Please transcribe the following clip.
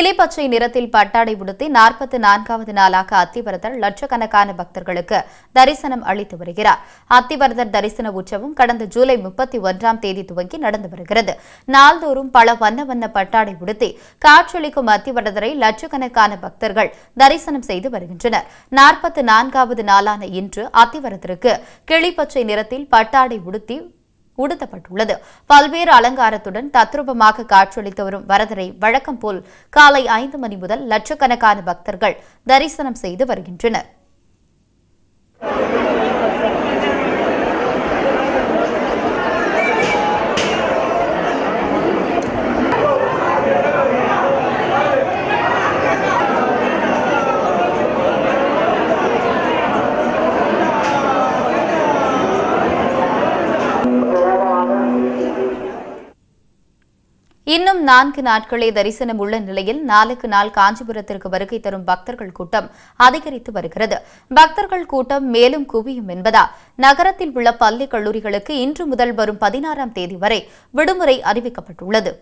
கிளிப்பச்சை நிறத்தில் பட்டாடை உடுத்தி நாற்பத்தி நான்காவது நாளாக அத்திவரதர் லட்சக்கணக்கான பக்தர்களுக்கு தரிசனம் அளித்து வருகிறார் அத்திவரதர் தரிசன உற்சவம் கடந்த ஜூலை முப்பத்தி ஒன்றாம் தேதி துவங்கி நடந்து வருகிறது நாள்தோறும் பல வண்ண வண்ண பட்டாடை உடுத்தி காற்றளிக்கும் அத்திவரதரை லட்சக்கணக்கான பக்தர்கள் தரிசனம் செய்து வருகின்றனர் நாற்பத்தி நான்காவது நாளான இன்று அத்திவரதருக்கு கிளிப்பச்சை நிறத்தில் பட்டாடை உடுத்தி உடுத்தப்பட்டுள்ளது பல்வேறு அலங்காரத்துடன் தத்ரூபமாக காட்சியளித்து வரும் வரதரை வழக்கம் போல் காலை ஐந்து மணி முதல் லட்சக்கணக்கான பக்தர்கள் தரிசனம் செய்து வருகின்றனர் இன்னும் நான்கு நாட்களே தரிசனம் உள்ள நிலையில் நாளுக்கு நாள் காஞ்சிபுரத்திற்கு வருகை தரும் பக்தர்கள் கூட்டம் அதிகரித்து வருகிறது பக்தர்கள் கூட்டம் மேலும் குவியும் என்பதால் நகரத்தில் உள்ள பள்ளி கல்லூரிகளுக்கு இன்று முதல் வரும் பதினாறாம் தேதி வரை விடுமுறை அறிவிக்கப்பட்டுள்ளது